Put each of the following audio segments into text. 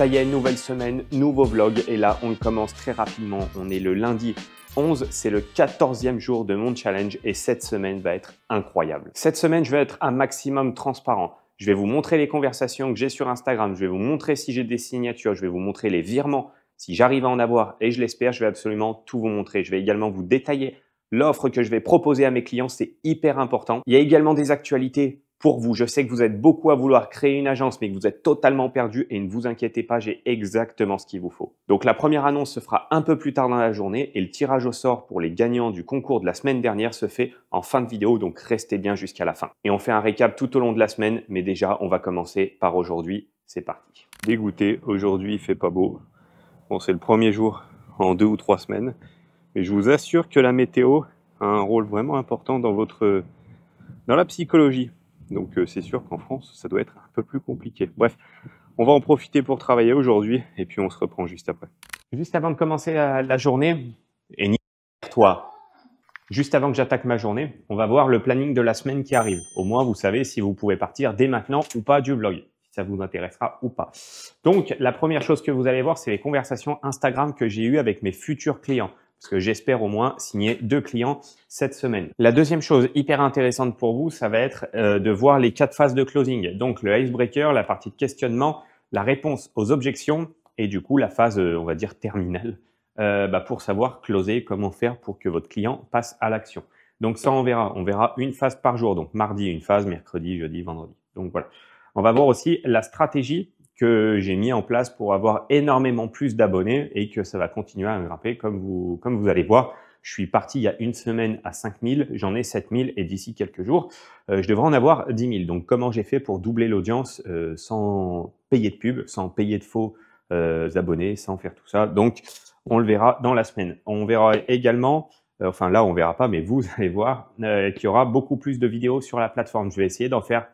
Ça y est, nouvelle semaine, nouveau vlog, et là on commence très rapidement, on est le lundi 11, c'est le 14e jour de mon challenge et cette semaine va être incroyable. Cette semaine, je vais être un maximum transparent. Je vais vous montrer les conversations que j'ai sur Instagram, je vais vous montrer si j'ai des signatures, je vais vous montrer les virements, si j'arrive à en avoir, et je l'espère, je vais absolument tout vous montrer. Je vais également vous détailler l'offre que je vais proposer à mes clients, c'est hyper important. Il y a également des actualités pour vous. Je sais que vous êtes beaucoup à vouloir créer une agence, mais que vous êtes totalement perdu et ne vous inquiétez pas, j'ai exactement ce qu'il vous faut. Donc la première annonce se fera un peu plus tard dans la journée et le tirage au sort pour les gagnants du concours de la semaine dernière se fait en fin de vidéo, donc restez bien jusqu'à la fin. Et on fait un récap tout au long de la semaine, mais déjà on va commencer par aujourd'hui. C'est parti. Dégoûté, aujourd'hui il fait pas beau. Bon, c'est le premier jour en deux ou trois semaines. Mais je vous assure que la météo a un rôle vraiment important dans votre dans la psychologie. Donc euh, c'est sûr qu'en France, ça doit être un peu plus compliqué. Bref, on va en profiter pour travailler aujourd'hui et puis on se reprend juste après. Juste avant de commencer la, journée, et ni toi, juste avant que j'attaque ma journée, on va voir le planning de la semaine qui arrive. Au moins, vous savez si vous pouvez partir dès maintenant ou pas du blog ça vous intéressera ou pas. Donc, la première chose que vous allez voir, c'est les conversations Instagram que j'ai eues avec mes futurs clients parce que j'espère au moins signer deux clients cette semaine. La deuxième chose hyper intéressante pour vous, ça va être euh, de voir les quatre phases de closing. Donc le icebreaker, la partie de questionnement, la réponse aux objections et du coup la phase, euh, on va dire, terminale euh, bah, pour savoir closer, comment faire pour que votre client passe à l'action. Donc ça, on verra. On verra une phase par jour. Donc mardi, une phase, mercredi, jeudi, vendredi. Donc voilà. On va voir aussi la stratégie que j'ai mis en place pour avoir énormément plus d'abonnés et que ça va continuer à grimper comme vous, comme vous allez voir. Je suis parti il y a une semaine à 5000, j'en ai 7000 et d'ici quelques jours, euh, je devrais en avoir 10 000. Donc comment j'ai fait pour doubler l'audience euh, sans payer de pub, sans payer de faux euh, abonnés, sans faire tout ça Donc on le verra dans la semaine. On verra également, enfin là on verra pas, mais vous allez voir qu'il y aura beaucoup plus de vidéos sur la plateforme. Je vais essayer d'en faire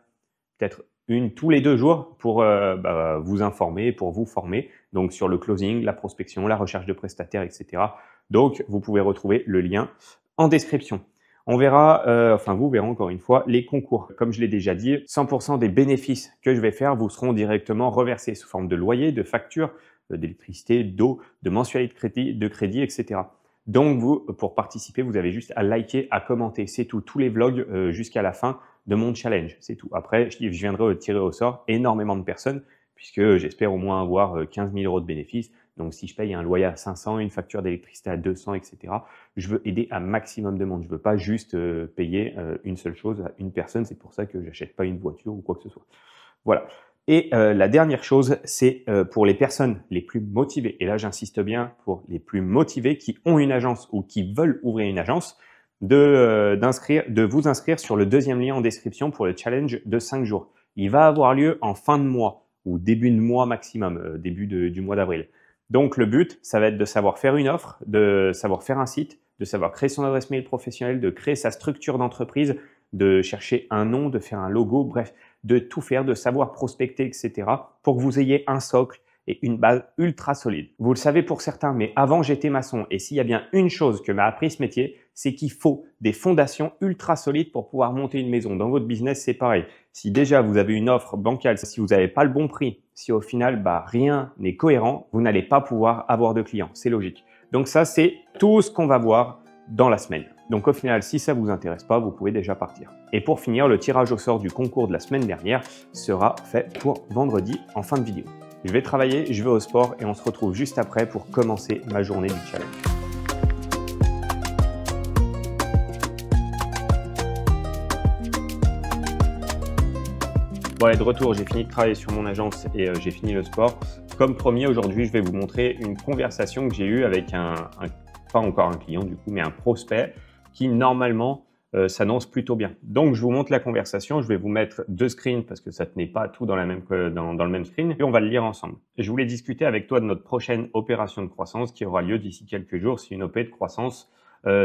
peut-être une tous les deux jours pour euh, bah, vous informer, pour vous former, donc sur le closing, la prospection, la recherche de prestataires, etc. Donc, vous pouvez retrouver le lien en description. On verra, euh, enfin vous verrez encore une fois, les concours. Comme je l'ai déjà dit, 100% des bénéfices que je vais faire vous seront directement reversés sous forme de loyer, de facture, d'électricité, d'eau, de mensualité de crédit, de crédit, etc. Donc vous, pour participer, vous avez juste à liker, à commenter, c'est tout, tous les vlogs euh, jusqu'à la fin de mon challenge, c'est tout. Après, je, viendrai tirer au sort énormément de personnes, puisque j'espère au moins avoir 15 euh, 000 euros de bénéfices. Donc, si je paye un loyer à 500, une facture d'électricité à 200, etc., je veux aider un maximum de monde. Je veux pas juste euh, payer euh, une seule chose à une personne. C'est pour ça que j'achète pas une voiture ou quoi que ce soit. Voilà. Et la dernière chose, c'est pour les personnes les plus motivées. Et là, j'insiste bien pour les plus motivées qui ont une agence ou qui veulent ouvrir une agence de, euh, d'inscrire, de vous inscrire sur le deuxième lien en description pour le challenge de 5 jours. Il va avoir lieu en fin de mois ou début de mois maximum, euh, début du mois d'avril. Donc le but, ça va être de savoir faire une offre, de savoir faire un site, de savoir créer son adresse mail professionnelle, de créer sa structure d'entreprise, de chercher un nom, de faire un logo, bref, de tout faire, de savoir prospecter, etc. pour que vous ayez un socle et une base ultra solide. Vous le savez pour certains, mais avant j'étais maçon et s'il y a bien une chose que m'a appris ce métier, c'est qu'il faut des fondations ultra solides pour pouvoir monter une maison. Dans votre business, c'est pareil. Si déjà vous avez une offre bancale, si vous n'avez pas le bon prix, si au final bah, rien n'est cohérent, vous n'allez pas pouvoir avoir de clients. C'est logique. Donc ça, c'est tout ce qu'on va voir dans la semaine. Donc au final, si ça ne vous intéresse pas, vous pouvez déjà partir. Et pour finir, le tirage au sort du concours de la semaine dernière sera fait pour vendredi en fin de vidéo. Je vais travailler, je vais au sport et on se retrouve juste après pour commencer ma journée du challenge. Bon, allez, de retour, j'ai fini de travailler sur mon agence et euh, j'ai fini le sport. Comme premier, aujourd'hui, je vais vous montrer une conversation que j'ai eue avec un, un, pas encore un client du coup, mais un prospect qui normalement euh, s'annonce plutôt bien. Donc, je vous montre la conversation. Je vais vous mettre deux screens parce que ça tenait pas tout dans, la même, euh, dans, dans le même screen. Et on va le lire ensemble. Je voulais discuter avec toi de notre prochaine opération de croissance qui aura lieu d'ici quelques jours. C'est une OP de croissance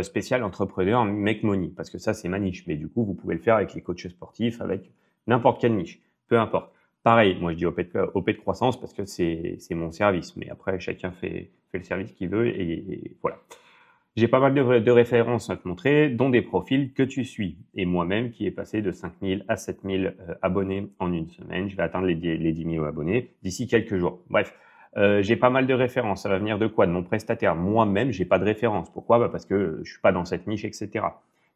spéciale entrepreneur Make Money parce que ça, c'est maniche. Mais du coup, vous pouvez le faire avec les coachs sportifs, avec n'importe quelle niche, peu importe. Pareil, moi je dis OP euh, de, croissance parce que c'est mon service, mais après chacun fait, fait le service qu'il veut et, voilà. J'ai pas mal de, références à te montrer, dont des profils que tu suis. Et moi-même qui est passé de 5000 à 7000 euh, abonnés en une semaine. Je vais atteindre les 10, 000 abonnés d'ici quelques jours. Bref, euh, j'ai pas mal de références. Ça va venir de quoi De mon prestataire. Moi-même, j'ai pas de références. Pourquoi bah Parce que je suis pas dans cette niche, etc.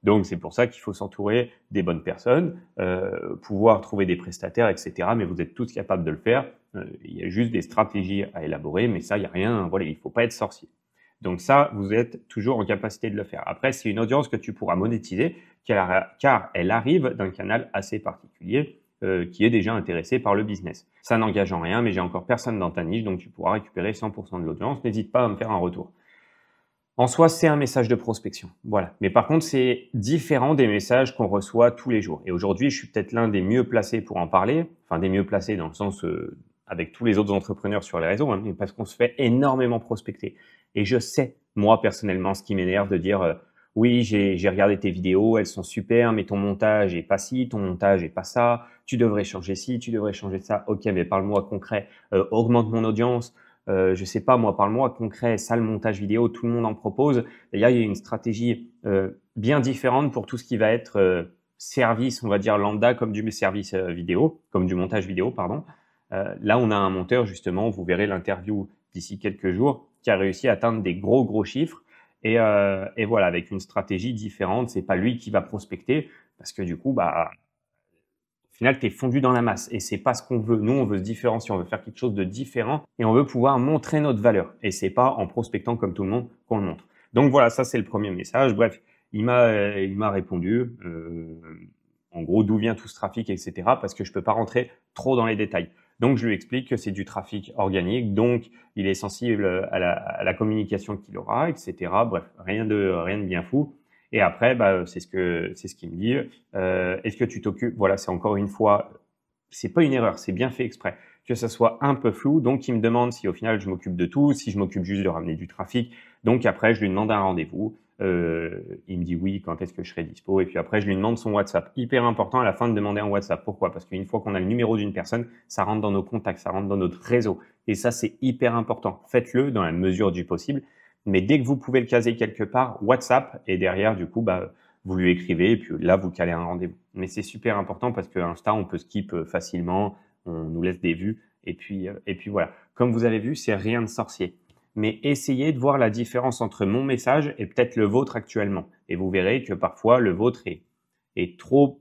Donc c'est pour ça qu'il faut s'entourer des bonnes personnes, euh, pouvoir trouver des prestataires, etc. Mais vous êtes tous capables de le faire. Euh, il y a juste des stratégies à élaborer, mais ça, il n'y a rien. Voilà, il ne faut pas être sorcier. Donc ça, vous êtes toujours en capacité de le faire. Après, c'est une audience que tu pourras monétiser car, elle arrive d'un canal assez particulier euh, qui est déjà intéressé par le business. Ça n'engage en rien, mais j'ai encore personne dans ta niche, donc tu pourras récupérer 100% de l'audience. N'hésite pas à me faire un retour. En soi, c'est un message de prospection. Voilà. Mais par contre, c'est différent des messages qu'on reçoit tous les jours. Et aujourd'hui, je suis peut-être l'un des mieux placés pour en parler. Enfin, des mieux placés dans le sens euh, avec tous les autres entrepreneurs sur les réseaux, hein, parce qu'on se fait énormément prospecter. Et je sais, moi, personnellement, ce qui m'énerve de dire, euh, oui, j'ai regardé tes vidéos, elles sont super, mais ton montage est pas ci, ton montage est pas ça, tu devrais changer ci, tu devrais changer ça. Ok, mais parle-moi concret, euh, augmente mon audience, euh, je sais pas moi, parle-moi concret, salle, montage vidéo, tout le monde en propose. D'ailleurs, il y a une stratégie euh, bien différente pour tout ce qui va être euh, service, on va dire lambda, comme du service vidéo, comme du montage vidéo, pardon. là, on a un monteur justement, vous verrez l'interview d'ici quelques jours, qui a réussi à atteindre des gros gros chiffres. Et, et voilà, avec une stratégie différente, c'est pas lui qui va prospecter parce que du coup, bah au final, tu es fondu dans la masse et c'est pas ce qu'on veut. Nous, on veut se différencier, on veut faire quelque chose de différent et on veut pouvoir montrer notre valeur. Et c'est pas en prospectant comme tout le monde qu'on le montre. Donc voilà, ça c'est le premier message. Bref, il m'a euh, il m'a répondu. Euh, en gros, d'où vient tout ce trafic, etc. Parce que je peux pas rentrer trop dans les détails. Donc, je lui explique que c'est du trafic organique, donc il est sensible à la, à la communication qu'il aura, etc. Bref, rien de, rien de bien fou. Et après, bah, c'est ce que c'est ce qu'il me dit. Euh, est-ce que tu t'occupes Voilà, c'est encore une fois, c'est pas une erreur, c'est bien fait exprès que ça soit un peu flou. Donc, il me demande si au final je m'occupe de tout, si je m'occupe juste de ramener du trafic. Donc après, je lui demande un rendez-vous. Euh, il me dit oui, quand est-ce que je serai dispo Et puis après, je lui demande son WhatsApp. Hyper important à la fin de demander un WhatsApp. Pourquoi Parce qu'une fois qu'on a le numéro d'une personne, ça rentre dans nos contacts, ça rentre dans notre réseau. Et ça, c'est hyper important. Faites-le dans la mesure du possible. Mais dès que vous pouvez le caser quelque part, WhatsApp, et derrière, du coup, bah, vous lui écrivez, et puis là, vous calez un rendez-vous. Mais c'est super important parce que on peut skip euh, facilement, on nous laisse des vues, et puis, euh, et puis voilà. Comme vous avez vu, c'est rien de sorcier. Mais essayez de voir la différence entre mon message et peut-être le vôtre actuellement. Et vous verrez que parfois, le vôtre est, est trop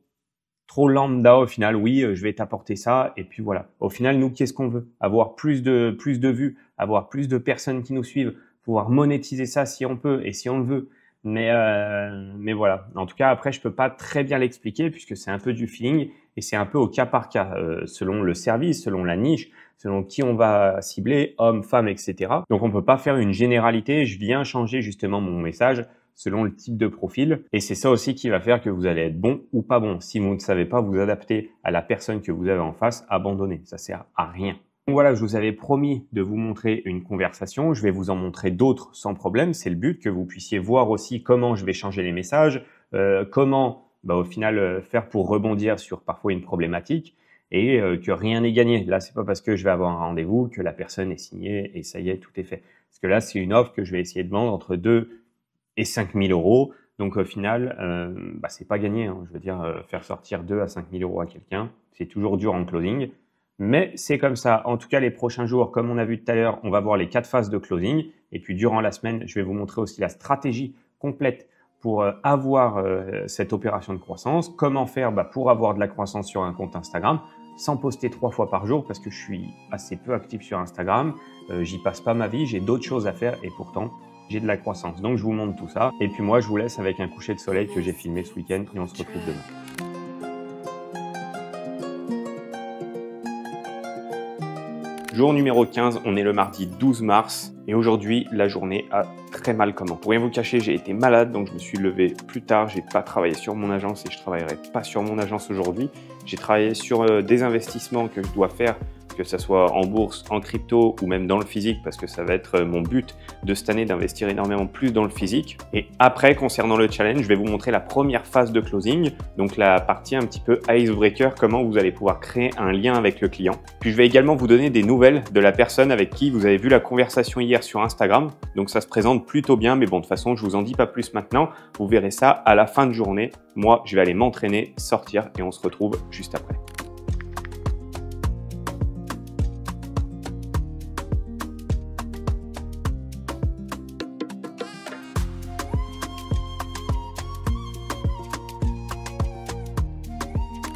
trop lambda au final. Oui, euh, je vais t'apporter ça. Et puis voilà. Au final, nous, qu'est-ce qu'on veut Avoir plus de, plus de vues, avoir plus de personnes qui nous suivent, pouvoir monétiser ça si on peut et si on le veut. Mais, euh, mais voilà. En tout cas, après, je peux pas très bien l'expliquer puisque c'est un peu du feeling et c'est un peu au cas par cas, euh, selon le service, selon la niche, selon qui on va cibler, homme, femme, etc. Donc, on peut pas faire une généralité. Je viens changer justement mon message selon le type de profil. Et c'est ça aussi qui va faire que vous allez être bon ou pas bon. Si vous ne savez pas vous adapter à la personne que vous avez en face, abandonnez. Ça sert à rien. Voilà, je vous avais promis de vous montrer une conversation. Je vais vous en montrer d'autres sans problème. C'est le but que vous puissiez voir aussi comment je vais changer les messages, euh, comment bah, au final euh, faire pour rebondir sur parfois une problématique et euh, que rien n'est gagné. Là, c'est pas parce que je vais avoir un rendez-vous que la personne est signée et ça y est, tout est fait. Parce que là, c'est une offre que je vais essayer de vendre entre 2 et 5 000 euros. Donc au final, bah, c'est pas gagné. Hein. Je veux dire, faire sortir 2 à 5 000 euros à quelqu'un, c'est toujours dur en closing. Mais c'est comme ça. En tout cas, les prochains jours, comme on a vu tout à l'heure, on va voir les quatre phases de closing. Et puis, durant la semaine, je vais vous montrer aussi la stratégie complète pour euh, avoir euh, cette opération de croissance. Comment faire bah, pour avoir de la croissance sur un compte Instagram sans poster trois fois par jour parce que je suis assez peu actif sur Instagram. Euh, j'y passe pas ma vie, j'ai d'autres choses à faire et pourtant, j'ai de la croissance. Donc, je vous montre tout ça. Et puis, moi, je vous laisse avec un coucher de soleil que j'ai filmé ce week-end et on se retrouve demain. Jour numéro 15, on est le mardi 12 mars et aujourd'hui la journée a très mal commencé. Pour rien vous cacher, j'ai été malade donc je me suis levé plus tard, j'ai pas travaillé sur mon agence et je travaillerai pas sur mon agence aujourd'hui. J'ai travaillé sur euh, des investissements que je dois faire que ce soit en bourse, en crypto ou même dans le physique, parce que ça va être euh, mon but de cette année d'investir énormément plus dans le physique. Et après, concernant le challenge, je vais vous montrer la première phase de closing, donc la partie un petit peu icebreaker, comment vous allez pouvoir créer un lien avec le client. Puis je vais également vous donner des nouvelles de la personne avec qui vous avez vu la conversation hier sur Instagram. Donc ça se présente plutôt bien, mais bon, de toute façon, je vous en dis pas plus maintenant. Vous verrez ça à la fin de journée. Moi, je vais aller m'entraîner, sortir et on se retrouve juste après.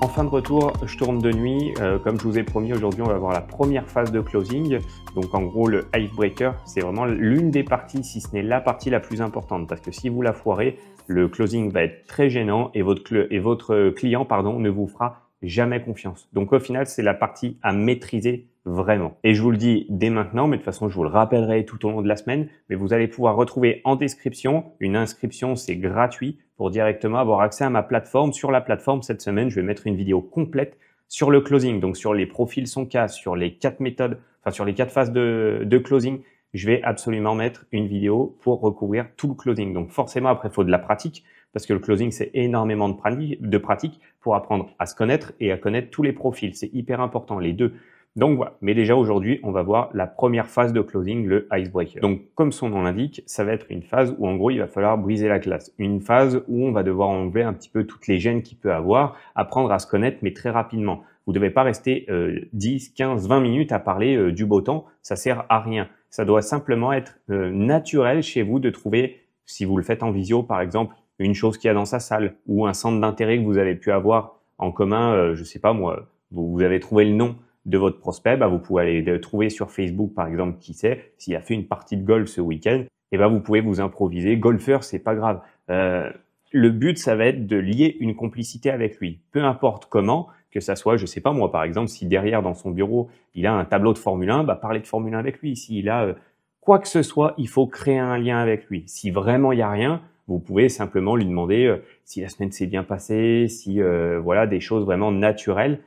En fin de retour, je tourne de nuit. Euh, comme je vous ai promis, aujourd'hui, on va voir la première phase de closing. Donc, en gros, le icebreaker, c'est vraiment l'une des parties, si ce n'est la partie la plus importante. Parce que si vous la foirez, le closing va être très gênant et votre, et votre client, pardon, ne vous fera jamais confiance. Donc, au final, c'est la partie à maîtriser vraiment. Et je vous le dis dès maintenant, mais de toute façon, je vous le rappellerai tout au long de la semaine, mais vous allez pouvoir retrouver en description une inscription, c'est gratuit, pour directement avoir accès à ma plateforme. Sur la plateforme, cette semaine, je vais mettre une vidéo complète sur le closing, donc sur les profils sont cas, sur les quatre méthodes, enfin sur les quatre phases de, closing, je vais absolument mettre une vidéo pour recouvrir tout le closing. Donc forcément, après, il faut de la pratique, parce que le closing, c'est énormément de de pratique pour apprendre à se connaître et à connaître tous les profils. C'est hyper important. Les deux donc voilà, mais déjà aujourd'hui, on va voir la première phase de closing, le icebreaker. Donc comme son nom l'indique, ça va être une phase où en gros, il va falloir briser la classe. Une phase où on va devoir enlever un petit peu toutes les gênes qu'il peut avoir, apprendre à se connaître, mais très rapidement. Vous ne devez pas rester 10, 15, 20 minutes à parler euh, du beau temps, ça sert à rien. Ça doit simplement être euh, naturel chez vous de trouver, si vous le faites en visio par exemple, une chose qu'il y a dans sa salle ou un centre d'intérêt que vous avez pu avoir en commun, euh, je sais pas moi, vous avez trouvé le nom de votre prospect, bah, vous pouvez aller le trouver sur Facebook, par exemple, qui sait, s'il a fait une partie de golf ce week-end, et eh ben, vous pouvez vous improviser. Golfeur, c'est pas grave. Euh, le but, ça va être de lier une complicité avec lui, peu importe comment, que ça soit, je sais pas moi, par exemple, si derrière dans son bureau, il a un tableau de Formule 1, bah, parler de Formule 1 avec lui. S'il a euh, quoi que ce soit, il faut créer un lien avec lui. Si vraiment il y a rien, vous pouvez simplement lui demander euh, si la semaine s'est bien passée, si voilà des choses vraiment naturelles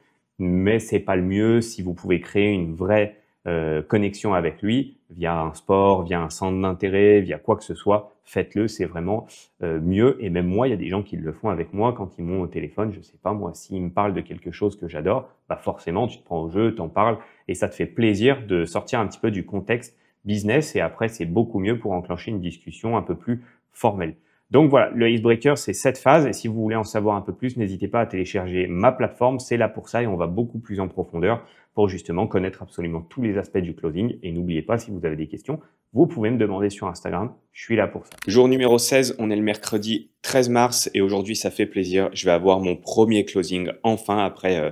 mais c'est pas le mieux si vous pouvez créer une vraie euh, connexion avec lui via un sport, via un centre d'intérêt, via quoi que ce soit, faites-le, c'est vraiment euh, mieux. Et même moi, il y a des gens qui le font avec moi quand ils m'ont au téléphone, je sais pas moi, s'ils me parlent de quelque chose que j'adore, bah forcément, tu te prends au jeu, t'en parles, et ça te fait plaisir de sortir un petit peu du contexte business, et après, c'est beaucoup mieux pour enclencher une discussion un peu plus formelle. Donc voilà, le Icebreaker, c'est cette phase. Et si vous voulez en savoir un peu plus, n'hésitez pas à télécharger ma plateforme. C'est là pour ça et on va beaucoup plus en profondeur pour justement connaître absolument tous les aspects du closing. Et n'oubliez pas, si vous avez des questions, vous pouvez me demander sur Instagram. Je suis là pour ça. Jour numéro 16, on est le mercredi 13 mars et aujourd'hui, ça fait plaisir. Je vais avoir mon premier closing enfin après. Euh,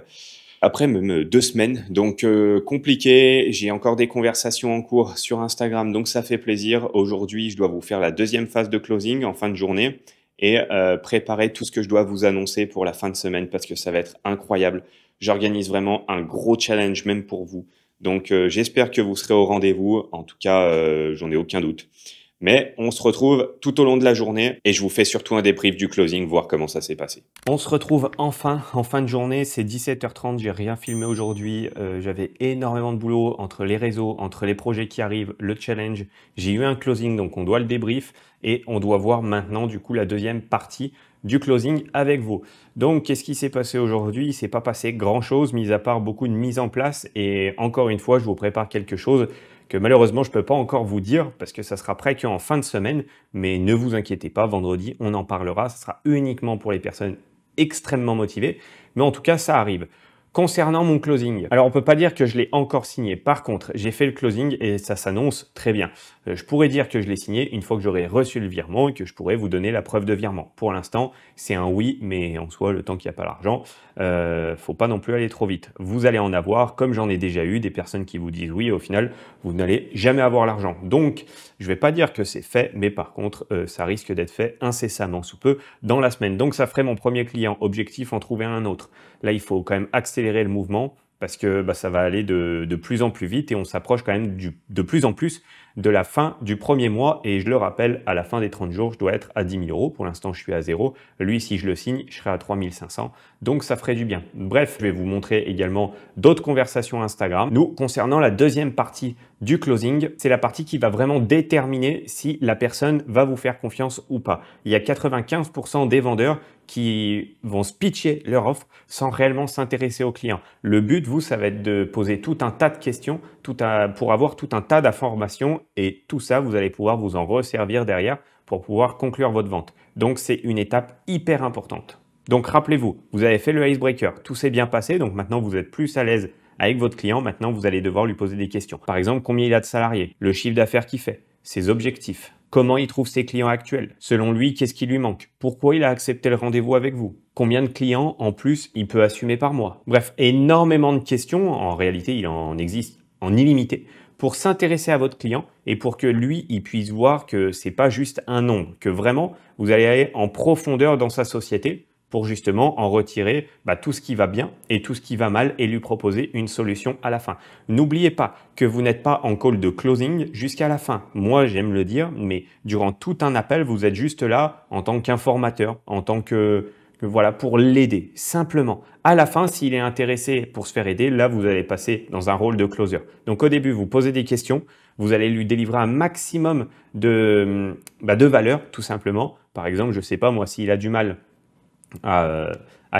après même euh, deux semaines. Donc euh, compliqué, j'ai encore des conversations en cours sur Instagram, donc ça fait plaisir. Aujourd'hui, je dois vous faire la deuxième phase de closing en fin de journée et euh, préparer tout ce que je dois vous annoncer pour la fin de semaine parce que ça va être incroyable. J'organise vraiment un gros challenge même pour vous. Donc j'espère que vous serez au rendez-vous. En tout cas, j'en ai aucun doute. Mais on se retrouve tout au long de la journée et je vous fais surtout un débrief du closing, voir comment ça s'est passé. On se retrouve enfin en fin de journée, c'est 17h30, j'ai rien filmé aujourd'hui, euh, j'avais énormément de boulot entre les réseaux, entre les projets qui arrivent, le challenge, j'ai eu un closing donc on doit le débrief et on doit voir maintenant du coup la deuxième partie du closing avec vous. Donc, qu'est-ce qui s'est passé aujourd'hui Il s'est pas passé grand-chose, mis à part beaucoup de mise en place. Et encore une fois, je vous prépare quelque chose que malheureusement je ne peux pas encore vous dire parce que ça sera prêt qu'en fin de semaine, mais ne vous inquiétez pas, vendredi on en parlera, ce sera uniquement pour les personnes extrêmement motivées, mais en tout cas ça arrive. Concernant mon closing, alors on peut pas dire que je l'ai encore signé. Par contre, j'ai fait le closing et ça s'annonce très bien. Euh, je pourrais dire que je l'ai signé une fois que j'aurai reçu le virement et que je pourrais vous donner la preuve de virement. Pour l'instant, c'est un oui, mais en soi, le temps qu'il n'y a pas l'argent, ne euh, faut pas non plus aller trop vite. Vous allez en avoir, comme j'en ai déjà eu, des personnes qui vous disent oui, au final, vous n'allez jamais avoir l'argent. Donc, je vais pas dire que c'est fait, mais par contre, euh, ça risque d'être fait incessamment sous peu dans la semaine. Donc, ça ferait mon premier client. Objectif, en trouver un autre. Là, il faut quand même accélérer le mouvement parce que bah, ça va aller de, plus en plus vite et on s'approche quand même de plus en plus de la fin du premier mois. Et je le rappelle, à la fin des 30 jours, je dois être à 10 000 euros. Pour l'instant, je suis à zéro. Lui, si je le signe, je serai à 3500. Donc, ça ferait du bien. Bref, je vais vous montrer également d'autres conversations Instagram. Nous, concernant la deuxième partie du closing, c'est la partie qui va vraiment déterminer si la personne va vous faire confiance ou pas. Il y a 95% des vendeurs qui vont se pitcher leur offre sans réellement s'intéresser au client. Le but, vous, ça va être de poser tout un tas de questions tout pour avoir tout un tas d'informations et tout ça, vous allez pouvoir vous en resservir derrière pour pouvoir conclure votre vente. Donc c'est une étape hyper importante. Donc rappelez-vous, vous avez fait le icebreaker, tout s'est bien passé, donc maintenant vous êtes plus à l'aise avec votre client, maintenant vous allez devoir lui poser des questions. Par exemple, combien il a de salariés, le chiffre d'affaires qu'il fait, ses objectifs, comment il trouve ses clients actuels, selon lui, qu'est-ce qui lui manque, pourquoi il a accepté le rendez-vous avec vous, combien de clients en plus il peut assumer par mois. Bref, énormément de questions, en réalité il en existe en illimité pour s'intéresser à votre client et pour que lui, il puisse voir que c'est pas juste un nombre, que vraiment, vous allez aller en profondeur dans sa société pour justement en retirer bah, tout ce qui va bien et tout ce qui va mal et lui proposer une solution à la fin. N'oubliez pas que vous n'êtes pas en call de closing jusqu'à la fin. Moi, j'aime le dire, mais durant tout un appel, vous êtes juste là en tant qu'informateur, en tant que voilà, pour l'aider, simplement. À la fin, s'il est intéressé pour se faire aider, là, vous allez passer dans un rôle de closer. Donc au début, vous posez des questions, vous allez lui délivrer un maximum de, hum, bah, de valeur, tout simplement. Par exemple, je ne sais pas, moi, s'il a du mal à,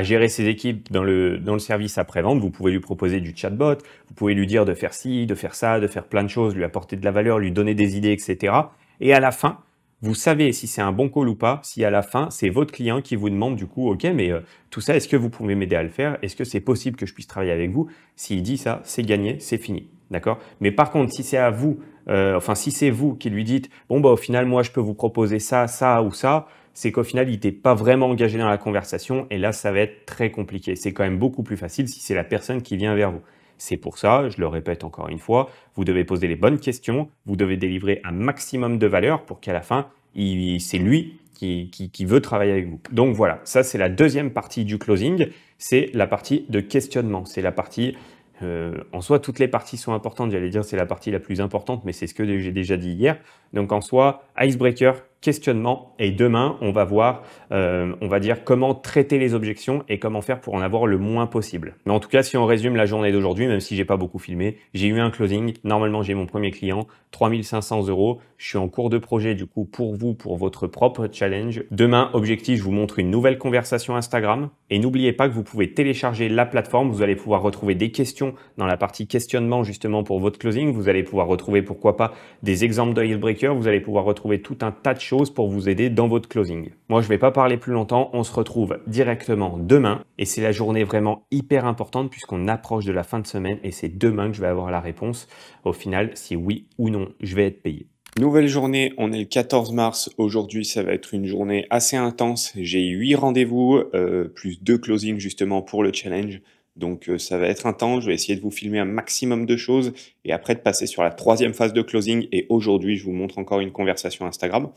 gérer ses équipes dans le, dans le service après-vente, vous pouvez lui proposer du chatbot, vous pouvez lui dire de faire ci, de faire ça, de faire plein de choses, lui apporter de la valeur, lui donner des idées, etc. Et à la fin, vous savez si c'est un bon call ou pas, si à la fin, c'est votre client qui vous demande du coup, OK, mais euh, tout ça, est-ce que vous pouvez m'aider à le faire Est-ce que c'est possible que je puisse travailler avec vous S'il dit ça, c'est gagné, c'est fini. D'accord Mais par contre, si c'est à vous, euh, enfin, si c'est vous qui lui dites, bon, bah, au final, moi, je peux vous proposer ça, ça ou ça, c'est qu'au final, il n'était pas vraiment engagé dans la conversation et là, ça va être très compliqué. C'est quand même beaucoup plus facile si c'est la personne qui vient vers vous. C'est pour ça, je le répète encore une fois, vous devez poser les bonnes questions, vous devez délivrer un maximum de valeur pour qu'à la fin, c'est lui qui, veut travailler avec vous. Donc voilà, ça c'est la deuxième partie du closing, c'est la partie de questionnement, c'est la partie... Euh, en soi, toutes les parties sont importantes. J'allais dire c'est la partie la plus importante, mais c'est ce que j'ai déjà dit hier. Donc en soi, icebreaker, questionnement. Et demain, on va voir, euh, on va dire comment traiter les objections et comment faire pour en avoir le moins possible. Mais en tout cas, si on résume la journée d'aujourd'hui, même si j'ai pas beaucoup filmé, j'ai eu un closing. Normalement, j'ai mon premier client, 3500 euros. Je suis en cours de projet du coup pour vous, pour votre propre challenge. Demain, objectif, je vous montre une nouvelle conversation Instagram. Et n'oubliez pas que vous pouvez télécharger la plateforme. Vous allez pouvoir retrouver des questions dans la partie questionnement justement pour votre closing. Vous allez pouvoir retrouver pourquoi pas des exemples de breaker. Vous allez pouvoir retrouver tout un tas de pour vous aider dans votre closing. Moi, je vais pas parler plus longtemps, on se retrouve directement demain et c'est la journée vraiment hyper importante puisqu'on approche de la fin de semaine et c'est demain que je vais avoir la réponse au final si oui ou non je vais être payé. Nouvelle journée, on est le 14 mars. Aujourd'hui, ça va être une journée assez intense. J'ai 8 rendez-vous, euh, plus 2 closings justement pour le challenge. Donc euh, ça va être un temps, je vais essayer de vous filmer un maximum de choses et après de passer sur la troisième phase de closing et aujourd'hui je vous montre encore une conversation Instagram.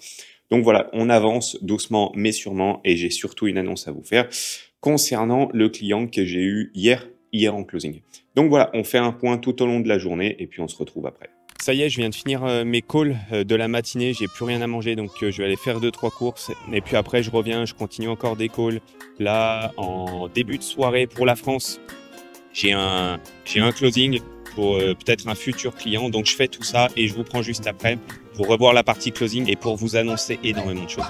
Donc voilà, on avance doucement mais sûrement et j'ai surtout une annonce à vous faire concernant le client que j'ai eu hier, hier en closing. Donc voilà, on fait un point tout au long de la journée et puis on se retrouve après ça y est, je viens de finir euh, mes calls euh, de la matinée, j'ai plus rien à manger, donc euh, je vais aller faire deux trois courses et puis après je reviens, je continue encore des calls. Là, en début de soirée pour la France, j'ai un j'ai un closing pour peut-être un futur client, donc je fais tout ça et je vous prends juste après pour revoir la partie closing et pour vous annoncer énormément de choses.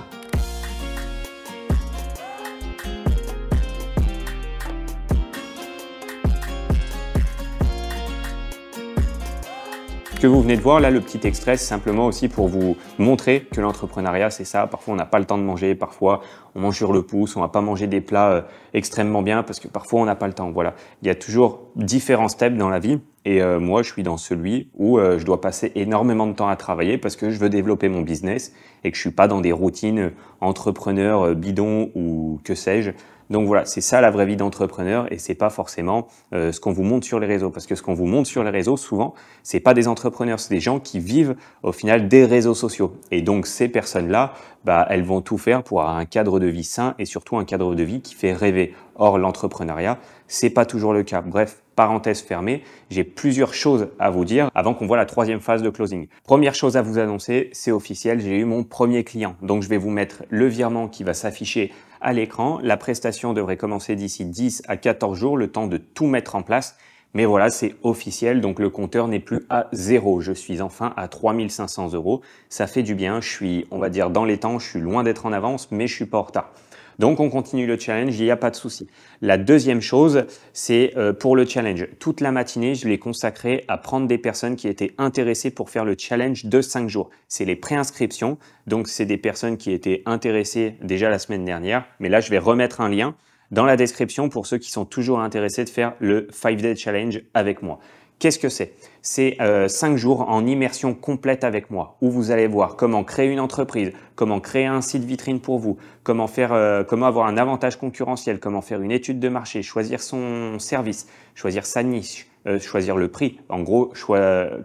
que vous venez de voir, là, le petit extrait, c'est simplement aussi pour vous montrer que l'entrepreneuriat, c'est ça. Parfois, on n'a pas le temps de manger, parfois, on mange sur le pouce, on va pas manger des plats euh, extrêmement bien parce que parfois, on n'a pas le temps. Voilà. Il y a toujours différents steps dans la vie. Et euh, moi, je suis dans celui où euh, je dois passer énormément de temps à travailler parce que je veux développer mon business et que je suis pas dans des routines entrepreneur bidon ou que sais-je. Donc voilà, c'est ça la vraie vie d'entrepreneur et c'est pas forcément euh, ce qu'on vous montre sur les réseaux parce que ce qu'on vous montre sur les réseaux souvent, c'est pas des entrepreneurs, c'est des gens qui vivent au final des réseaux sociaux. Et donc ces personnes-là, bah, elles vont tout faire pour avoir un cadre de vie sain et surtout un cadre de vie qui fait rêver. Or l'entrepreneuriat, c'est pas toujours le cas. Bref, parenthèse fermée, j'ai plusieurs choses à vous dire avant qu'on voit la troisième phase de closing. Première chose à vous annoncer, c'est officiel, j'ai eu mon premier client. Donc je vais vous mettre le virement qui va s'afficher l'écran. La prestation devrait commencer d'ici 10 à 14 jours, le temps de tout mettre en place. Mais voilà, c'est officiel, donc le compteur n'est plus à zéro. Je suis enfin à 3500 euros. Ça fait du bien, je suis, on va dire, dans les temps, je suis loin d'être en avance, mais je suis pas en retard. Donc on continue le challenge, il n'y a pas de souci. La deuxième chose, c'est euh, pour le challenge. Toute la matinée, je l'ai consacré à prendre des personnes qui étaient intéressées pour faire le challenge de 5 jours. C'est les préinscriptions, donc c'est des personnes qui étaient intéressées déjà la semaine dernière, mais là je vais remettre un lien dans la description pour ceux qui sont toujours intéressés de faire le 5 Day Challenge avec moi. Qu'est-ce que c'est C'est 5 euh, jours en immersion complète avec moi, où vous allez voir comment créer une entreprise, comment créer un site vitrine pour vous, comment euh, avoir un avantage concurrentiel, comment faire une étude de marché, choisir son service, choisir sa niche, euh, choisir le prix, en gros,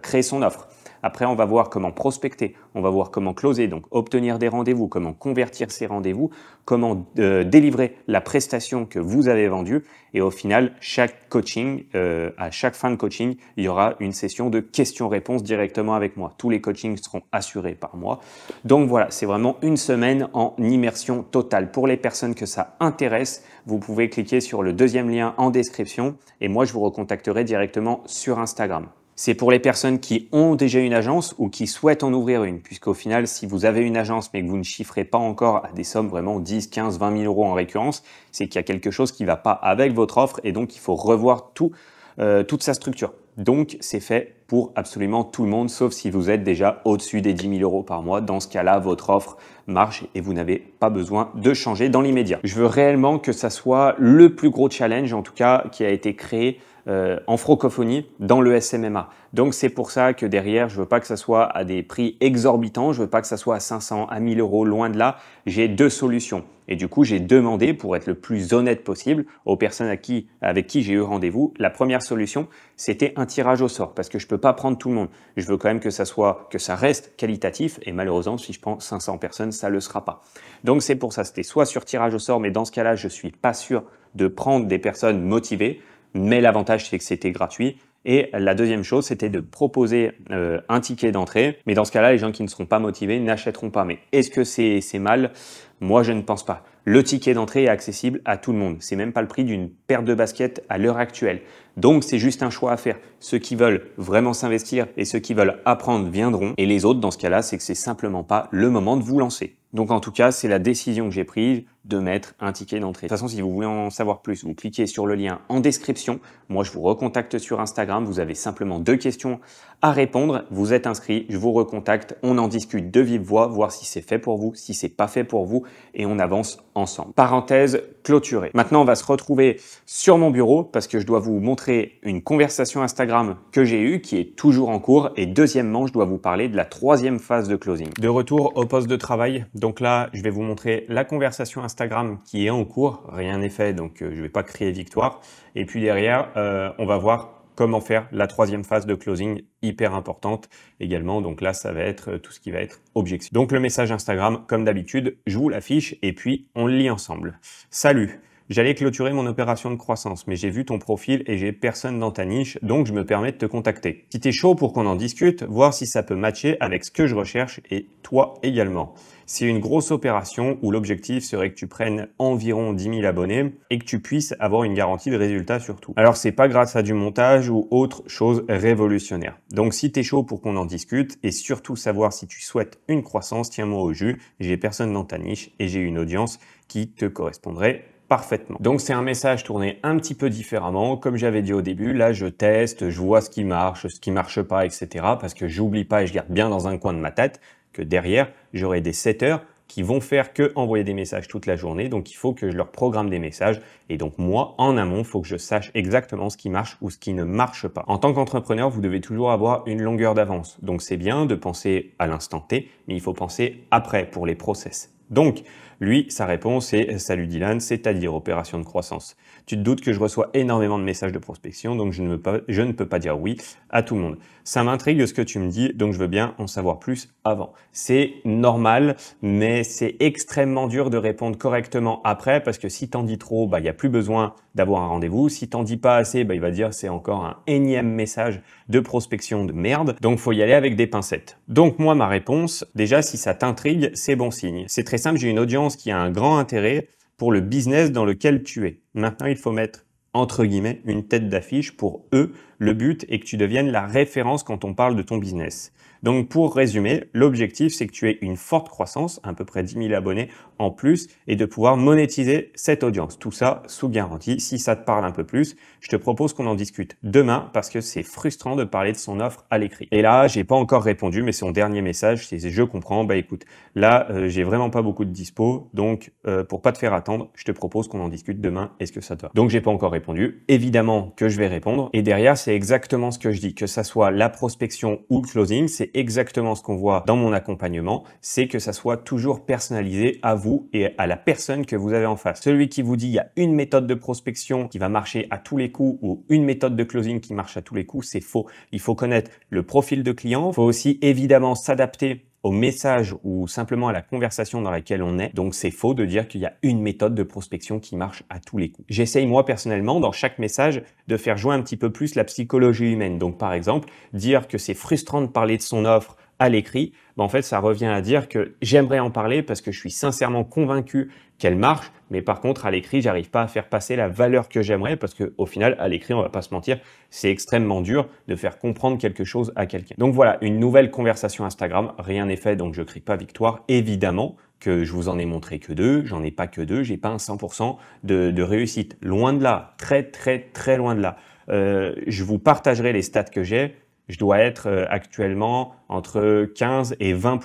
créer son offre. Après, on va voir comment prospecter, on va voir comment closer, donc obtenir des rendez-vous, comment convertir ces rendez-vous, comment euh, délivrer la prestation que vous avez vendue. Et au final, chaque coaching, euh, à chaque fin de coaching, il y aura une session de questions-réponses directement avec moi. Tous les coachings seront assurés par moi. Donc voilà, c'est vraiment une semaine en immersion totale. Pour les personnes que ça intéresse, vous pouvez cliquer sur le deuxième lien en description et moi je vous recontacterai directement sur Instagram. C'est pour les personnes qui ont déjà une agence ou qui souhaitent en ouvrir une, puisqu'au final, si vous avez une agence mais que vous ne chiffrez pas encore à des sommes vraiment 10, 15, 20 000 euros en récurrence, c'est qu'il y a quelque chose qui ne va pas avec votre offre et donc il faut revoir tout, euh, toute sa structure. Donc, c'est fait pour absolument tout le monde, sauf si vous êtes déjà au-dessus des 10 000 euros par mois. Dans ce cas-là, votre offre marche et vous n'avez pas besoin de changer dans l'immédiat. Je veux réellement que ça soit le plus gros challenge, en tout cas, qui a été créé euh, en francophonie dans le SMMA. Donc c'est pour ça que derrière, je ne veux pas que ça soit à des prix exorbitants, je ne veux pas que ça soit à 500, à 1000 euros, loin de là. J'ai deux solutions. Et du coup, j'ai demandé, pour être le plus honnête possible, aux personnes avec qui j'ai eu rendez-vous, la première solution, c'était un tirage au sort, parce que je ne peux pas prendre tout le monde. Je veux quand même que ça soit, que ça reste qualitatif, et malheureusement, si je prends 500 personnes, ça ne le sera pas. Donc c'est pour ça, c'était soit sur tirage au sort, mais dans ce cas-là, je ne suis pas sûr de prendre des personnes motivées, mais l'avantage c'est que c'était gratuit. Et la deuxième chose, c'était de proposer euh, un ticket d'entrée. Mais dans ce cas-là, les gens qui ne seront pas motivés n'achèteront pas. Mais est-ce que c'est mal Moi, je ne pense pas. Le ticket d'entrée est accessible à tout le monde. C'est même pas le prix d'une paire de baskets à l'heure actuelle. Donc, c'est juste un choix à faire. Ceux qui veulent vraiment s'investir et ceux qui veulent apprendre viendront. Et les autres, dans ce cas-là, c'est que c'est simplement pas le moment de vous lancer. Donc, en tout cas, c'est la décision que j'ai prise de mettre un ticket d'entrée. De toute façon, si vous voulez en savoir plus, vous cliquez sur le lien en description. Moi, je vous recontacte sur Instagram. Vous avez simplement deux questions à répondre. Vous êtes inscrit, je vous recontacte. On en discute de vive voix, voir si c'est fait pour vous, si c'est pas fait pour vous, et on avance ensemble. Parenthèse clôturée. Maintenant, on va se retrouver sur mon bureau parce que je dois vous montrer une conversation Instagram que j'ai eue qui est toujours en cours. Et deuxièmement, je dois vous parler de la troisième phase de closing. De retour au poste de travail. Donc là, je vais vous montrer la conversation Instagram Instagram qui est en cours, rien n'est fait, donc euh, je ne vais pas crier victoire. Et puis derrière, euh, on va voir comment faire la troisième phase de closing, hyper importante également. Donc là, ça va être euh, tout ce qui va être objectif Donc le message Instagram, comme d'habitude, je vous l'affiche et puis on lit ensemble. Salut J'allais clôturer mon opération de croissance, mais j'ai vu ton profil et j'ai personne dans ta niche, donc je me permets de te contacter. Si t'es chaud pour qu'on en discute, voir si ça peut matcher avec ce que je recherche et toi également. C'est une grosse opération où l'objectif serait que tu prennes environ 10 000 abonnés et que tu puisses avoir une garantie de résultat surtout. Alors c'est pas grâce à du montage ou autre chose révolutionnaire. Donc si t'es chaud pour qu'on en discute et surtout savoir si tu souhaites une croissance, tiens-moi au jus, j'ai personne dans ta niche et j'ai une audience qui te correspondrait parfaitement. Donc c'est un message tourné un petit peu différemment. Comme j'avais dit au début, là je teste, je vois ce qui marche, ce qui marche pas, etc. Parce que j'oublie pas et je garde bien dans un coin de ma tête que derrière, j'aurai des 7 heures qui vont faire que envoyer des messages toute la journée. Donc il faut que je leur programme des messages. Et donc moi, en amont, il faut que je sache exactement ce qui marche ou ce qui ne marche pas. En tant qu'entrepreneur, vous devez toujours avoir une longueur d'avance. Donc c'est bien de penser à l'instant T, mais il faut penser après pour les process. Donc, lui, sa réponse est, euh, salut Dylan, c'est-à-dire opération de croissance. Tu te doutes que je reçois énormément de messages de prospection, donc je ne, peux pas dire oui à tout le monde. Ça m'intrigue ce que tu me dis, donc je veux bien en savoir plus avant. C'est normal, mais c'est extrêmement dur de répondre correctement après, parce que si t'en dis trop, bah, il n'y a plus besoin d'avoir un rendez-vous. Si t'en dis pas assez, bah, il va dire c'est encore un énième message de prospection de merde. Donc, faut y aller avec des pincettes. Donc, moi, ma réponse, déjà, si ça t'intrigue, c'est bon signe. C'est très simple, j'ai une audience qui a un grand intérêt pour le business dans lequel tu es. Maintenant, il faut mettre, entre guillemets, une tête d'affiche pour eux le but est que tu deviennes la référence quand on parle de ton business. Donc pour résumer, l'objectif c'est que tu aies une forte croissance, à peu près 10 000 abonnés en plus, et de pouvoir monétiser cette audience. Tout ça sous garantie. Si ça te parle un peu plus, je te propose qu'on en discute demain parce que c'est frustrant de parler de son offre à l'écrit. Et là, j'ai pas encore répondu, mais son dernier message, c'est je comprends. Bah écoute, là euh, j'ai vraiment pas beaucoup de dispo, donc euh, pour pas te faire attendre, je te propose qu'on en discute demain. Est-ce que ça te va Donc j'ai pas encore répondu. Évidemment que je vais répondre. Et derrière, c'est exactement ce que je dis, que ça soit la prospection ou le closing, c'est exactement ce qu'on voit dans mon accompagnement, c'est que ça soit toujours personnalisé à vous et à la personne que vous avez en face. Celui qui vous dit il y a une méthode de prospection qui va marcher à tous les coups ou une méthode de closing qui marche à tous les coups, c'est faux. Il faut connaître le profil de client, il faut aussi évidemment s'adapter au message ou simplement à la conversation dans laquelle on est. Donc c'est faux de dire qu'il y a une méthode de prospection qui marche à tous les coups. J'essaye moi personnellement dans chaque message de faire jouer un petit peu plus la psychologie humaine. Donc par exemple, dire que c'est frustrant de parler de son offre à l'écrit, ben en fait, ça revient à dire que j'aimerais en parler parce que je suis sincèrement convaincu qu'elle marche, mais par contre, à l'écrit, j'arrive pas à faire passer la valeur que j'aimerais parce que, au final, à l'écrit, on va pas se mentir, c'est extrêmement dur de faire comprendre quelque chose à quelqu'un. Donc voilà, une nouvelle conversation Instagram. Rien n'est fait, donc je crie pas victoire, évidemment que je vous en ai montré que deux, j'en ai pas que deux, j'ai pas un 100% de, réussite. Loin de là, très très très loin de là. Euh, je vous partagerai les stats que j'ai je dois être euh, actuellement entre 15 et 20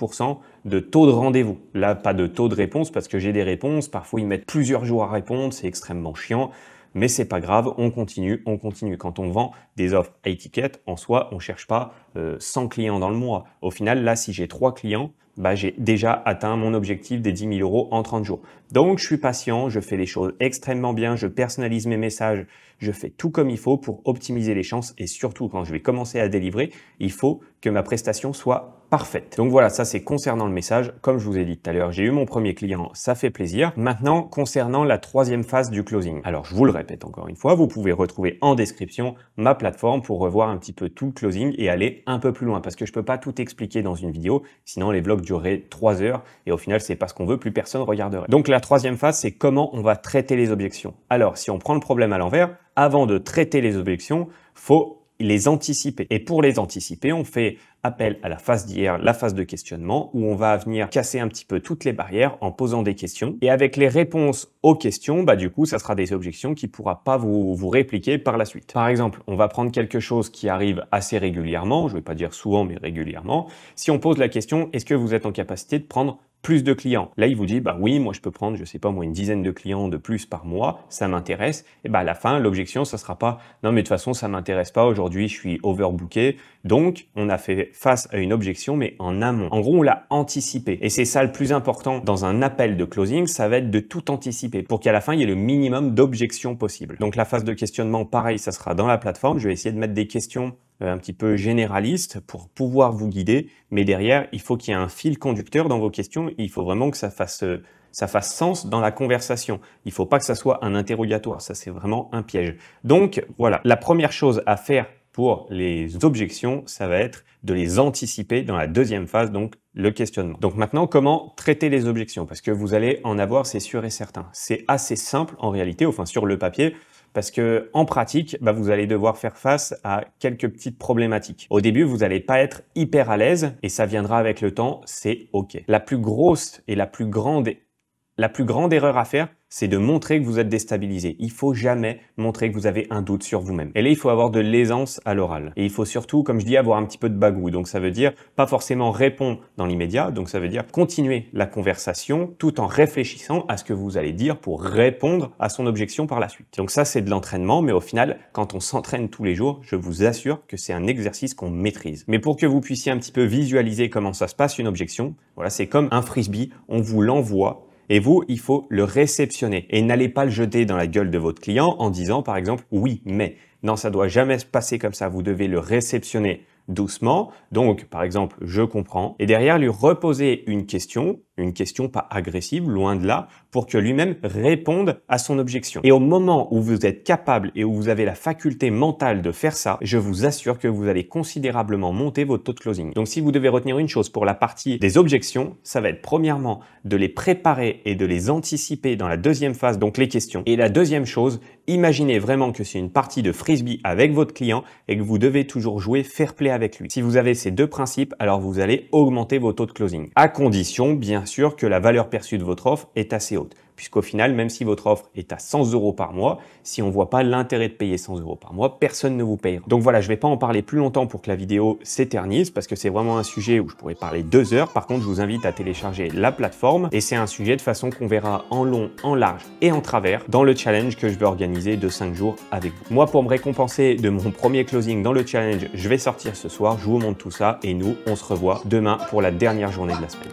de taux de rendez-vous. Là, pas de taux de réponse parce que j'ai des réponses. Parfois, ils mettent plusieurs jours à répondre, c'est extrêmement chiant. Mais c'est pas grave, on continue, on continue. Quand on vend des offres à étiquette, en soi, on cherche pas 100 euh, clients dans le mois. Au final, là, si j'ai 3 clients, bah, j'ai déjà atteint mon objectif des 10 000 euros en 30 jours. Donc, je suis patient, je fais les choses extrêmement bien, je personnalise mes messages, je fais tout comme il faut pour optimiser les chances et surtout quand je vais commencer à délivrer, il faut que ma prestation soit parfaite. Donc voilà, ça c'est concernant le message. Comme je vous ai dit tout à l'heure, j'ai eu mon premier client, ça fait plaisir. Maintenant, concernant la troisième phase du closing. Alors je vous le répète encore une fois, vous pouvez retrouver en description ma plateforme pour revoir un petit peu tout le closing et aller un peu plus loin parce que je peux pas tout expliquer dans une vidéo, sinon les vlogs dureraient trois heures et au final c'est pas ce qu'on veut, plus personne regarderait. Donc la troisième phase, c'est comment on va traiter les objections. Alors si on prend le problème à l'envers, avant de traiter les objections, faut les anticiper. Et pour les anticiper, on fait appel à la phase d'hier, la phase de questionnement, où on va venir casser un petit peu toutes les barrières en posant des questions. Et avec les réponses aux questions, bah du coup, ça sera des objections qui ne pourra pas vous, vous répliquer par la suite. Par exemple, on va prendre quelque chose qui arrive assez régulièrement, je ne vais pas dire souvent, mais régulièrement. Si on pose la question, est-ce que vous êtes en capacité de prendre plus de clients. Là, il vous dit, bah oui, moi je peux prendre, je sais pas moi, une dizaine de clients de plus par mois, ça m'intéresse. Et bah à la fin, l'objection, ça sera pas, non mais de toute façon, ça m'intéresse pas. Aujourd'hui, je suis overbooké. Donc, on a fait face à une objection, mais en amont. En gros, on l'a anticipé. Et c'est ça le plus important dans un appel de closing, ça va être de tout anticiper pour qu'à la fin, il y ait le minimum d'objections possibles. Donc, la phase de questionnement, pareil, ça sera dans la plateforme. Je vais essayer de mettre des questions euh, un petit peu généraliste pour pouvoir vous guider, mais derrière, il faut qu'il y ait un fil conducteur dans vos questions, il faut vraiment que ça fasse, euh, ça fasse sens dans la conversation. Il ne faut pas que ça soit un interrogatoire, ça c'est vraiment un piège. Donc voilà, la première chose à faire pour les objections, ça va être de les anticiper dans la deuxième phase, donc le questionnement. Donc maintenant, comment traiter les objections Parce que vous allez en avoir, c'est sûr et certain. C'est assez simple en réalité, enfin sur le papier, parce que en pratique, bah, vous allez devoir faire face à quelques petites problématiques. Au début, vous n'allez pas être hyper à l'aise et ça viendra avec le temps, c'est OK. La plus grosse et la plus grande, la plus grande erreur à faire, c'est de montrer que vous êtes déstabilisé. Il faut jamais montrer que vous avez un doute sur vous-même. Et là, il faut avoir de l'aisance à l'oral. Et il faut surtout, comme je dis, avoir un petit peu de bagou. Donc ça veut dire pas forcément répondre dans l'immédiat, donc ça veut dire continuer la conversation tout en réfléchissant à ce que vous allez dire pour répondre à son objection par la suite. Donc ça, c'est de l'entraînement, mais au final, quand on s'entraîne tous les jours, je vous assure que c'est un exercice qu'on maîtrise. Mais pour que vous puissiez un petit peu visualiser comment ça se passe une objection, voilà, c'est comme un frisbee, on vous l'envoie et vous, il faut le réceptionner et n'allez pas le jeter dans la gueule de votre client en disant par exemple oui, mais non, ça doit jamais se passer comme ça. Vous devez le réceptionner doucement. Donc, par exemple, je comprends. Et derrière, lui reposer une question une question pas agressive, loin de là, pour que lui-même réponde à son objection. Et au moment où vous êtes capable et où vous avez la faculté mentale de faire ça, je vous assure que vous allez considérablement monter votre taux de closing. Donc si vous devez retenir une chose pour la partie des objections, ça va être premièrement de les préparer et de les anticiper dans la deuxième phase, donc les questions. Et la deuxième chose, imaginez vraiment que c'est une partie de frisbee avec votre client et que vous devez toujours jouer fair play avec lui. Si vous avez ces deux principes, alors vous allez augmenter votre taux de closing. À condition, bien sûr que la valeur perçue de votre offre est assez haute. Puisqu'au final, même si votre offre est à 100 euros par mois, si on ne voit pas l'intérêt de payer 100 euros par mois, personne ne vous payera. Donc voilà, je ne vais pas en parler plus longtemps pour que la vidéo s'éternise, parce que c'est vraiment un sujet où je pourrais parler deux heures. Par contre, je vous invite à télécharger la plateforme, et c'est un sujet de façon qu'on verra en long, en large et en travers dans le challenge que je vais organiser de 5 jours avec vous. Moi, pour me récompenser de mon premier closing dans le challenge, je vais sortir ce soir, je vous montre tout ça, et nous, on se revoit demain pour la dernière journée de la semaine.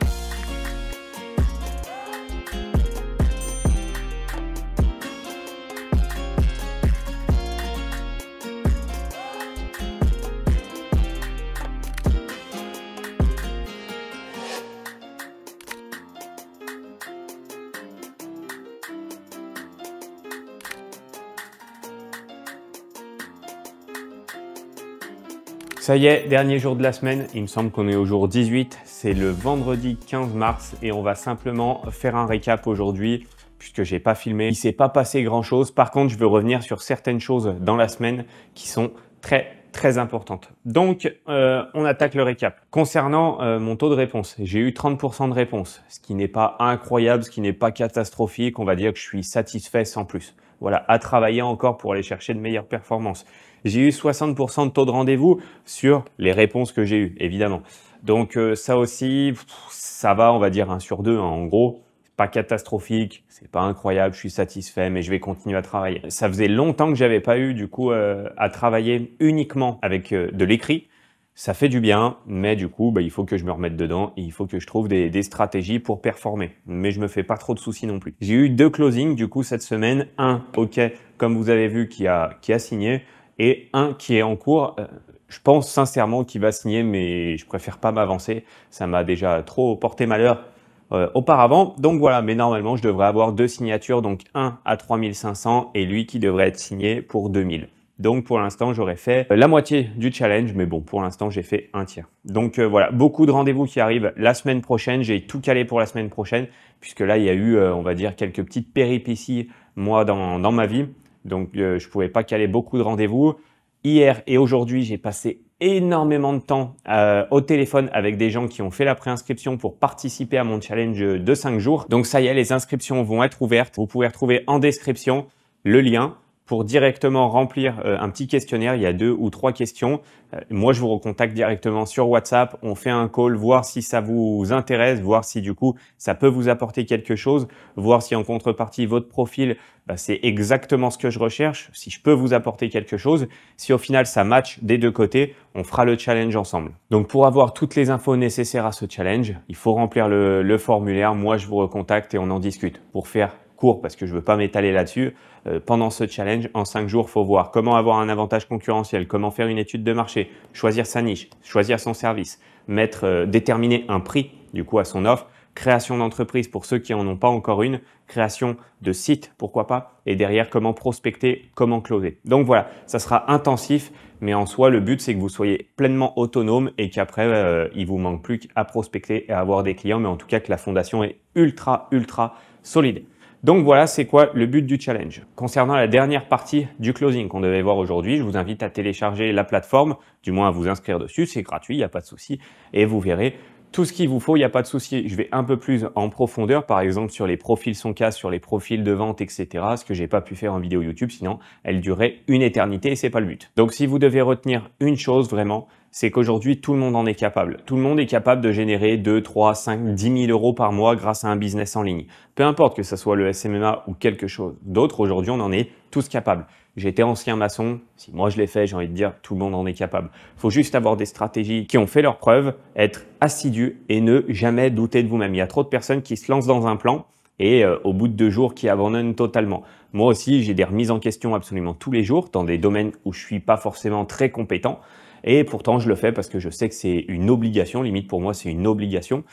Ça y est, dernier jour de la semaine, il me semble qu'on est au jour 18, c'est le vendredi 15 mars et on va simplement faire un récap aujourd'hui puisque j'ai pas filmé, il s'est pas passé grand chose. Par contre, je veux revenir sur certaines choses dans la semaine qui sont très très importantes. Donc, euh, on attaque le récap. Concernant euh, mon taux de réponse, j'ai eu 30% de réponse, ce qui n'est pas incroyable, ce qui n'est pas catastrophique. On va dire que je suis satisfait sans plus. Voilà, à travailler encore pour aller chercher de meilleures performances. J'ai eu 60% de taux de rendez-vous sur les réponses que j'ai eues, évidemment. Donc euh, ça aussi, ça va, on va dire, un sur deux, hein, en gros. Pas catastrophique, c'est pas incroyable, je suis satisfait, mais je vais continuer à travailler. Ça faisait longtemps que j'avais pas eu du coup euh, à travailler uniquement avec euh, de l'écrit. Ça fait du bien, mais du coup, bah, il faut que je me remette dedans il faut que je trouve des, des, stratégies pour performer. Mais je me fais pas trop de soucis non plus. J'ai eu deux closings du coup cette semaine. Un, ok, comme vous avez vu, qui a, qui a signé et un qui est en cours. Euh, je pense sincèrement qu'il va signer, mais je préfère pas m'avancer. Ça m'a déjà trop porté malheur euh, auparavant. Donc voilà, mais normalement, je devrais avoir deux signatures, donc un à 3500 et lui qui devrait être signé pour 2000. Donc pour l'instant, j'aurais fait euh, la moitié du challenge, mais bon, pour l'instant, j'ai fait un tiers. Donc voilà, beaucoup de rendez-vous qui arrivent la semaine prochaine. J'ai tout calé pour la semaine prochaine, puisque là, il y a eu, on va dire, quelques petites péripéties, moi, dans ma vie. Donc, euh, je ne pouvais pas caler beaucoup de rendez-vous. Hier et aujourd'hui, j'ai passé énormément de temps euh, au téléphone avec des gens qui ont fait la préinscription pour participer à mon challenge de 5 jours. Donc ça y est, les inscriptions vont être ouvertes. Vous pouvez retrouver en description le lien directement remplir euh, un petit questionnaire. Il y a deux ou trois questions. Euh, moi, je vous recontacte directement sur WhatsApp. On fait un call, voir si ça vous intéresse, voir si du coup ça peut vous apporter quelque chose, voir si en contrepartie votre profil, bah, c'est exactement ce que je recherche, si je peux vous apporter quelque chose. Si au final ça match des deux côtés, on fera le challenge ensemble. Donc pour avoir toutes les infos nécessaires à ce challenge, il faut remplir le, le formulaire. Moi, je vous recontacte et on en discute pour faire court parce que je ne veux pas m'étaler là-dessus. Euh, pendant ce challenge, en 5 jours, il faut voir comment avoir un avantage concurrentiel, comment faire une étude de marché, choisir sa niche, choisir son service, mettre, euh, déterminer un prix du coup à son offre, création d'entreprise pour ceux qui en ont pas encore une, création de site, pourquoi pas, et derrière comment prospecter, comment closer. Donc voilà, ça sera intensif, mais en soi, le but c'est que vous soyez pleinement autonome et qu'après, il euh, il vous manque plus qu'à prospecter et à avoir des clients, mais en tout cas que la fondation est ultra, ultra solide. Donc voilà, c'est quoi le but du challenge. Concernant la dernière partie du closing qu'on devait voir aujourd'hui, je vous invite à télécharger la plateforme, du moins à vous inscrire dessus, c'est gratuit, il n'y a pas de souci, et vous verrez tout ce qu'il vous faut, il n'y a pas de souci. Je vais un peu plus en profondeur, par exemple sur les profils son cas, sur les profils de vente, etc. Ce que j'ai pas pu faire en vidéo YouTube, sinon elle durait une éternité et c'est pas le but. Donc si vous devez retenir une chose vraiment, c'est qu'aujourd'hui, tout le monde en est capable. Tout le monde est capable de générer 2, 3, 5, 10 000 euros par mois grâce à un business en ligne. Peu importe que ce soit le SMMA e ou quelque chose d'autre, aujourd'hui, on en est tous capables. J'étais ancien maçon, si moi je l'ai fait, j'ai envie de dire, tout le monde en est capable. faut juste avoir des stratégies qui ont fait leur preuve, être assidu et ne jamais douter de vous-même. Il y a trop de personnes qui se lancent dans un plan et euh, au bout de deux jours qui abandonnent totalement. Moi aussi, j'ai des remises en question absolument tous les jours dans des domaines où je suis pas forcément très compétent. Et pourtant, je le fais parce que je sais que c'est une obligation. Limite, pour moi, c'est une obligation.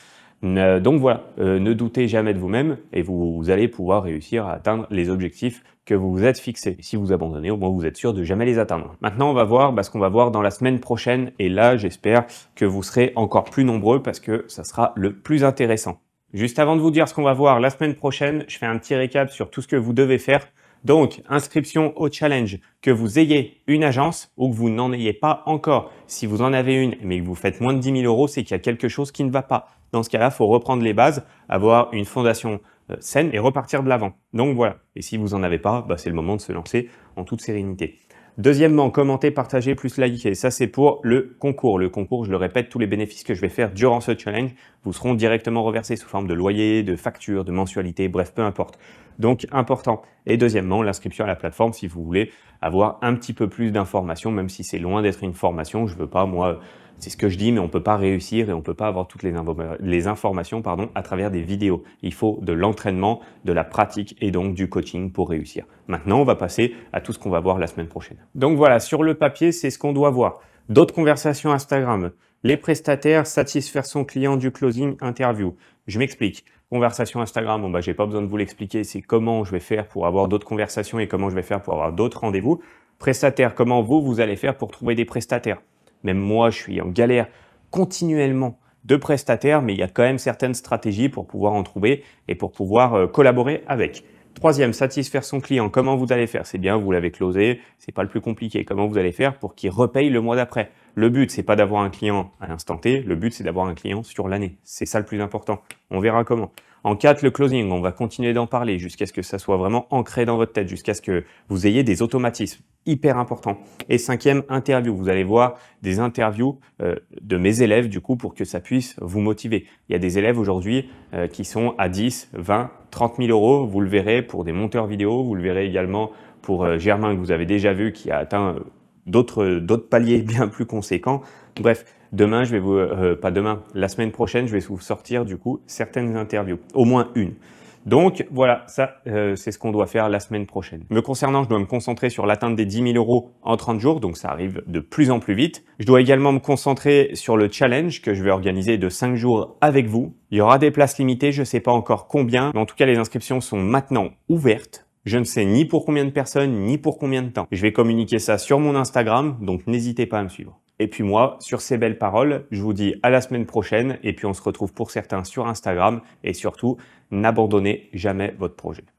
Donc voilà, euh, ne doutez jamais de vous-même et vous, allez pouvoir réussir à atteindre les objectifs que vous vous êtes fixés. si vous abandonnez, au moins vous êtes sûr de jamais les atteindre. Maintenant, on va voir bah, ce qu'on va voir dans la semaine prochaine et là, j'espère que vous serez encore plus nombreux parce que ça sera le plus intéressant. Juste avant de vous dire ce qu'on va voir la semaine prochaine, je fais un petit récap sur tout ce que vous devez faire donc, inscription au challenge, que vous ayez une agence ou que vous n'en ayez pas encore. Si vous en avez une, mais que vous faites moins de 10 000 euros, c'est qu'il y a quelque chose qui ne va pas. Dans ce cas-là, faut reprendre les bases, avoir une fondation euh, saine et repartir de l'avant. Donc voilà. Et si vous n'en avez pas, bah, c'est le moment de se lancer en toute sérénité. Deuxièmement, commenter, partager, plus liker. Ça, c'est pour le concours. Le concours, je le répète, tous les bénéfices que je vais faire durant ce challenge vous seront directement reversés sous forme de loyer, de facture, de mensualité, bref, peu importe donc important. Et deuxièmement, l'inscription à la plateforme si vous voulez avoir un petit peu plus d'informations, même si c'est loin d'être une formation. Je veux pas, moi, c'est ce que je dis, mais on peut pas réussir et on peut pas avoir toutes les, informations pardon, à travers des vidéos. Il faut de l'entraînement, de la pratique et donc du coaching pour réussir. Maintenant, on va passer à tout ce qu'on va voir la semaine prochaine. Donc voilà, sur le papier, c'est ce qu'on doit voir. D'autres conversations Instagram, les prestataires, satisfaire son client du closing interview. Je m'explique. Conversation Instagram, bon bah j'ai pas besoin de vous l'expliquer, c'est comment je vais faire pour avoir d'autres conversations et comment je vais faire pour avoir d'autres rendez-vous. Prestataire, comment vous, vous allez faire pour trouver des prestataires. Même moi, je suis en galère continuellement de prestataires, mais il y a quand même certaines stratégies pour pouvoir en trouver et pour pouvoir euh, collaborer avec. Troisième, satisfaire son client. Comment vous allez faire C'est bien, vous l'avez closé, c'est pas le plus compliqué. Comment vous allez faire pour qu'il repaye le mois d'après le but, c'est pas d'avoir un client à l'instant T, le but, c'est d'avoir un client sur l'année. C'est ça le plus important. On verra comment. En 4, le closing, on va continuer d'en parler jusqu'à ce que ça soit vraiment ancré dans votre tête, jusqu'à ce que vous ayez des automatismes hyper importants. Et cinquième, interview. Vous allez voir des interviews euh, de mes élèves, du coup, pour que ça puisse vous motiver. Il y a des élèves aujourd'hui euh, qui sont à 10, 20, 30 000 euros. Vous le verrez pour des monteurs vidéo, vous le verrez également pour euh, Germain que vous avez déjà vu qui a atteint d'autres paliers bien plus conséquents. Bref, demain, je vais vous, euh, pas demain, la semaine prochaine, je vais vous sortir du coup certaines interviews, au moins une. Donc voilà, ça euh, c'est ce qu'on doit faire la semaine prochaine. Me concernant, je dois me concentrer sur l'atteinte des 10 000 euros en 30 jours, donc ça arrive de plus en plus vite. Je dois également me concentrer sur le challenge que je vais organiser de 5 jours avec vous. Il y aura des places limitées, je ne sais pas encore combien, mais en tout cas les inscriptions sont maintenant ouvertes. Je ne sais ni pour combien de personnes, ni pour combien de temps. Je vais communiquer ça sur mon Instagram, donc n'hésitez pas à me suivre. Et puis moi, sur ces belles paroles, je vous dis à la semaine prochaine, et puis on se retrouve pour certains sur Instagram, et surtout, n'abandonnez jamais votre projet.